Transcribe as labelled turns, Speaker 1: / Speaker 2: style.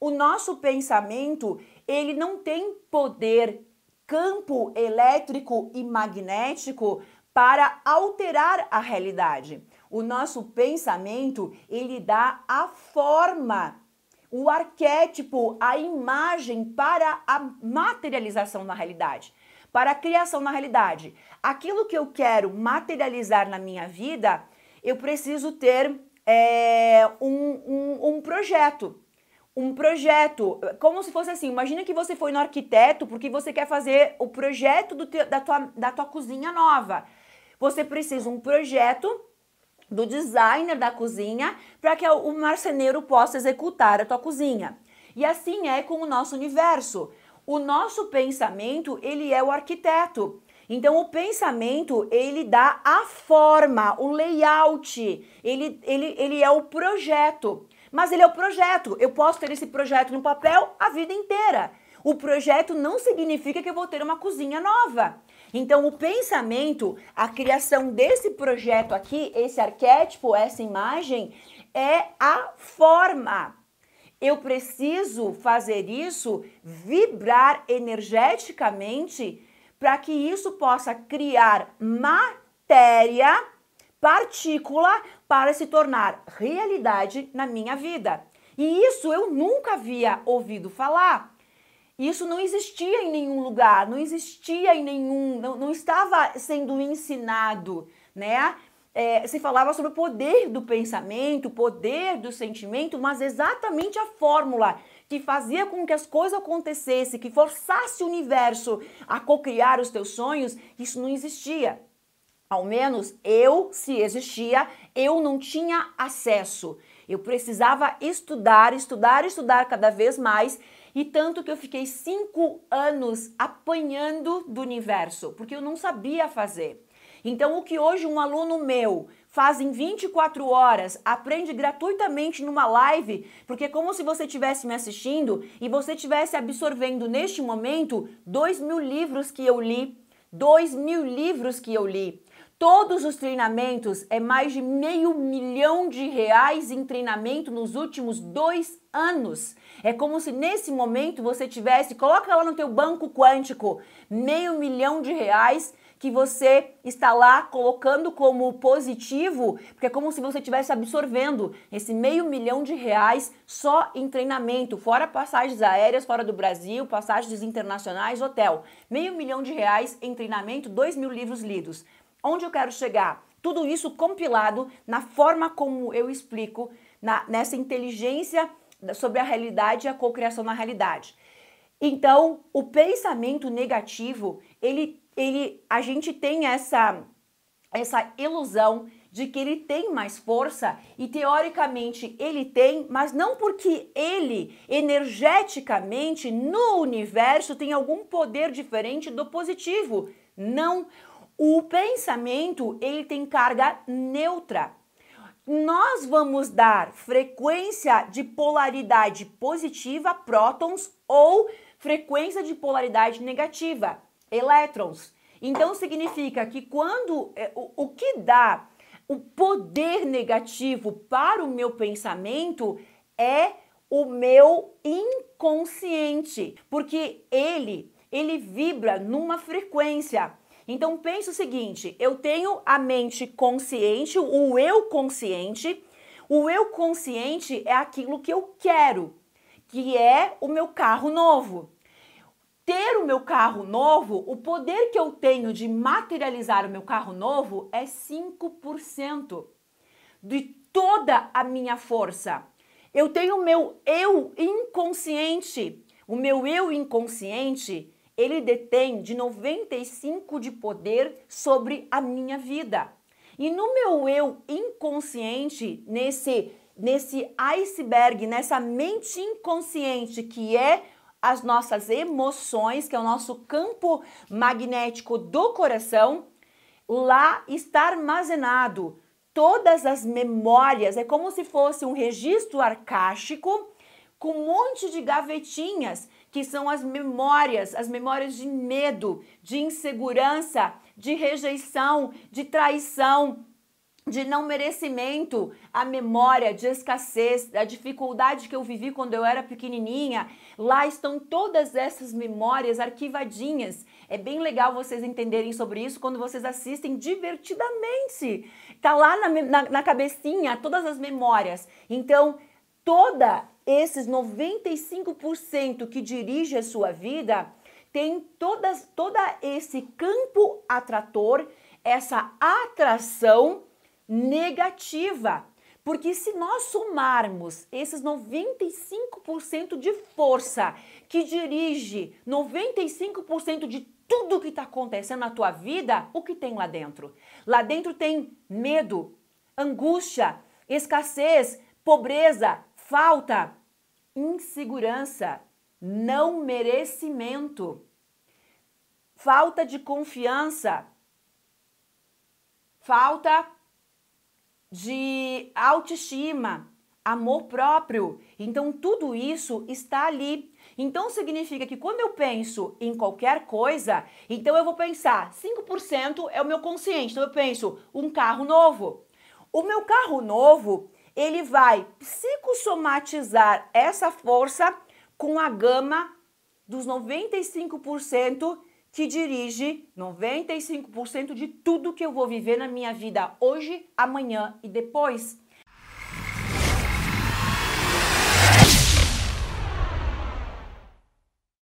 Speaker 1: O nosso pensamento, ele não tem poder, campo elétrico e magnético para alterar a realidade. O nosso pensamento, ele dá a forma, o arquétipo, a imagem para a materialização na realidade, para a criação na realidade. Aquilo que eu quero materializar na minha vida, eu preciso ter é, um, um, um projeto um projeto, como se fosse assim, imagina que você foi no arquiteto porque você quer fazer o projeto do te, da, tua, da tua cozinha nova. Você precisa um projeto do designer da cozinha para que o marceneiro possa executar a tua cozinha. E assim é com o nosso universo. O nosso pensamento, ele é o arquiteto. Então o pensamento, ele dá a forma, o layout, ele, ele, ele é o projeto. Mas ele é o projeto. Eu posso ter esse projeto no papel a vida inteira. O projeto não significa que eu vou ter uma cozinha nova. Então, o pensamento, a criação desse projeto aqui, esse arquétipo, essa imagem, é a forma. Eu preciso fazer isso vibrar energeticamente para que isso possa criar matéria, partícula para se tornar realidade na minha vida. E isso eu nunca havia ouvido falar. Isso não existia em nenhum lugar, não existia em nenhum, não, não estava sendo ensinado, né? É, se falava sobre o poder do pensamento, o poder do sentimento, mas exatamente a fórmula que fazia com que as coisas acontecessem, que forçasse o universo a cocriar os teus sonhos, isso não existia. Ao menos eu, se existia, eu não tinha acesso. Eu precisava estudar, estudar, estudar cada vez mais. E tanto que eu fiquei cinco anos apanhando do universo, porque eu não sabia fazer. Então, o que hoje um aluno meu faz em 24 horas, aprende gratuitamente numa live, porque é como se você estivesse me assistindo e você estivesse absorvendo neste momento dois mil livros que eu li. Dois mil livros que eu li. Todos os treinamentos é mais de meio milhão de reais em treinamento nos últimos dois anos. É como se nesse momento você tivesse, coloca lá no teu banco quântico, meio milhão de reais que você está lá colocando como positivo, porque é como se você estivesse absorvendo esse meio milhão de reais só em treinamento, fora passagens aéreas fora do Brasil, passagens internacionais, hotel. Meio milhão de reais em treinamento, dois mil livros lidos. Onde eu quero chegar? Tudo isso compilado na forma como eu explico, na, nessa inteligência sobre a realidade e a cocriação na realidade. Então, o pensamento negativo, ele, ele, a gente tem essa, essa ilusão de que ele tem mais força e teoricamente ele tem, mas não porque ele energeticamente no universo tem algum poder diferente do positivo. Não, o pensamento, ele tem carga neutra. Nós vamos dar frequência de polaridade positiva, prótons, ou frequência de polaridade negativa, elétrons. Então significa que quando é, o, o que dá o poder negativo para o meu pensamento é o meu inconsciente, porque ele ele vibra numa frequência então pense o seguinte: eu tenho a mente consciente, o eu consciente. O eu consciente é aquilo que eu quero, que é o meu carro novo. Ter o meu carro novo, o poder que eu tenho de materializar o meu carro novo é 5% de toda a minha força. Eu tenho o meu eu inconsciente. O meu eu inconsciente ele detém de 95 de poder sobre a minha vida. E no meu eu inconsciente, nesse nesse iceberg, nessa mente inconsciente que é as nossas emoções, que é o nosso campo magnético do coração, lá está armazenado todas as memórias, é como se fosse um registro arcaico com um monte de gavetinhas que são as memórias, as memórias de medo, de insegurança, de rejeição, de traição, de não merecimento, a memória de escassez, da dificuldade que eu vivi quando eu era pequenininha. Lá estão todas essas memórias arquivadinhas. É bem legal vocês entenderem sobre isso quando vocês assistem divertidamente. Tá lá na, na, na cabecinha todas as memórias. Então, toda esses 95% que dirige a sua vida tem todas, todo esse campo atrator, essa atração negativa. Porque se nós somarmos esses 95% de força que dirige 95% de tudo que está acontecendo na tua vida, o que tem lá dentro? Lá dentro tem medo, angústia, escassez, pobreza, falta, insegurança, não merecimento, falta de confiança, falta de autoestima, amor próprio. Então tudo isso está ali. Então significa que quando eu penso em qualquer coisa, então eu vou pensar, 5% é o meu consciente. Então eu penso, um carro novo. O meu carro novo ele vai psicosomatizar essa força com a gama dos 95% que dirige 95% de tudo que eu vou viver na minha vida hoje, amanhã e depois.